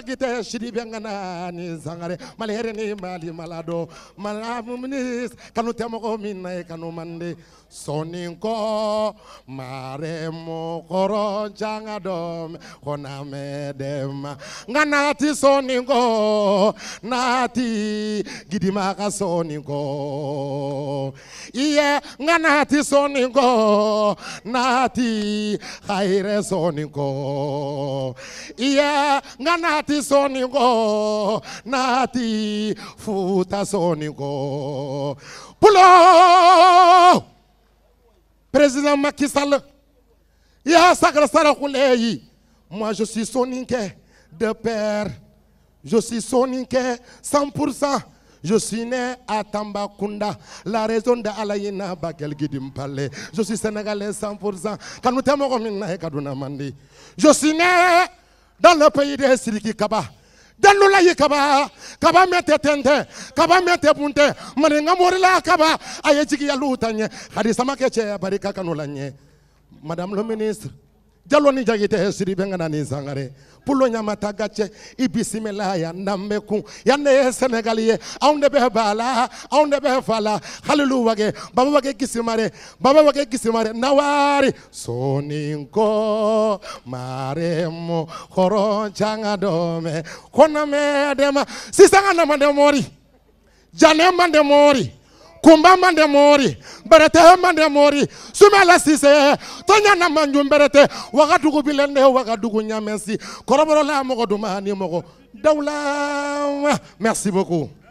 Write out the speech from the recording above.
kita shiri bengana ni zangare malere ni mali malado minis kanu temo minna kanu mande soninko mare mo koronjanga dom kona medema nganati soninko nati gidima ka soninko iye nganati soninko nati khaire soninko iye nganati Nati sonigo, nati futa soningo pulo président Macky Sall ya sakara saraxule moi je suis soninké de père je suis soninké 100 Je suis né à Tambakunda. la raison de Alayina Bakel Gidimpale. Je suis sénégalais 100%. Quand nous t'aimons, je suis né dans le pays des Siriki Kaba. dalula yi kaba kaba mɛ tɛ tɛntɛ kaba mɛ tɛ puntɛ maninka morila kaba a ye jigiyaluw ta ɲɛ hadisamakɛ cɛ barika kanu la ɲɛ madame le ministre jalo ni jagite hesiri bengana ni zangare pulo nyama tagache ibisimela ya namekun ya ne senegali ye aunde ne bala aunde ne fala halulu wage baba wage kisimare baba wage kisimare nawari soninko maremo horo changa dome kona me adema sisanga na mande mori jane mande mori kumba mande mori berete mande mori sumela sise tonya na manju berete wagadugu bilende wagadugu nyamensi koroboro la mogo dumani mogo dawla merci beaucoup